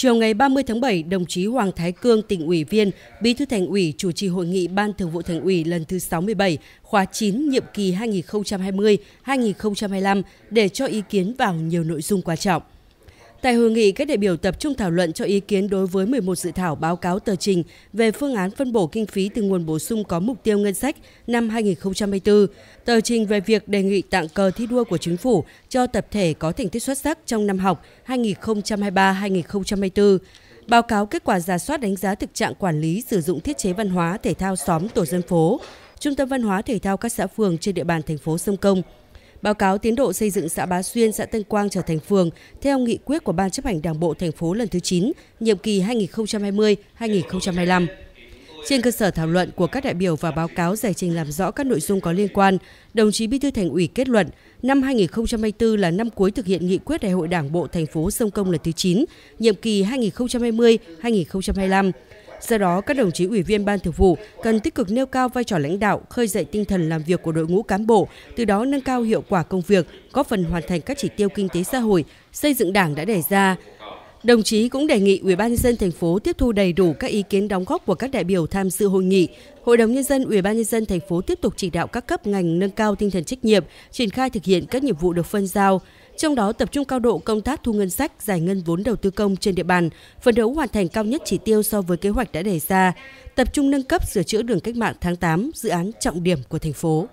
Chiều ngày 30 tháng 7, đồng chí Hoàng Thái Cương, tỉnh ủy viên, bí thư thành ủy chủ trì hội nghị Ban thường vụ thành ủy lần thứ 67, khóa 9, nhiệm kỳ 2020-2025 để cho ý kiến vào nhiều nội dung quan trọng. Tại hội nghị, các đại biểu tập trung thảo luận cho ý kiến đối với 11 dự thảo báo cáo tờ trình về phương án phân bổ kinh phí từ nguồn bổ sung có mục tiêu ngân sách năm 2024, tờ trình về việc đề nghị tặng cờ thi đua của chính phủ cho tập thể có thành tích xuất sắc trong năm học 2023-2024, báo cáo kết quả giả soát đánh giá thực trạng quản lý sử dụng thiết chế văn hóa thể thao xóm tổ dân phố, trung tâm văn hóa thể thao các xã phường trên địa bàn thành phố Sông Công – báo cáo tiến độ xây dựng xã Bá Xuyên, xã Tân Quang trở thành phường theo nghị quyết của Ban chấp hành Đảng bộ thành phố lần thứ 9, nhiệm kỳ 2020-2025. Trên cơ sở thảo luận của các đại biểu và báo cáo giải trình làm rõ các nội dung có liên quan, đồng chí Bí thư Thành ủy kết luận năm 2024 là năm cuối thực hiện nghị quyết Đại hội Đảng bộ thành phố Sông Công lần thứ 9, nhiệm kỳ 2020-2025. Do đó, các đồng chí ủy viên ban thường vụ cần tích cực nêu cao vai trò lãnh đạo, khơi dậy tinh thần làm việc của đội ngũ cán bộ, từ đó nâng cao hiệu quả công việc, góp phần hoàn thành các chỉ tiêu kinh tế xã hội, xây dựng Đảng đã đề ra. Đồng chí cũng đề nghị UBND thành phố tiếp thu đầy đủ các ý kiến đóng góp của các đại biểu tham dự hội nghị. Hội đồng nhân dân UBND thành phố tiếp tục chỉ đạo các cấp ngành nâng cao tinh thần trách nhiệm, triển khai thực hiện các nhiệm vụ được phân giao, trong đó tập trung cao độ công tác thu ngân sách, giải ngân vốn đầu tư công trên địa bàn, phấn đấu hoàn thành cao nhất chỉ tiêu so với kế hoạch đã đề ra, tập trung nâng cấp sửa chữa đường cách mạng tháng 8, dự án trọng điểm của thành phố.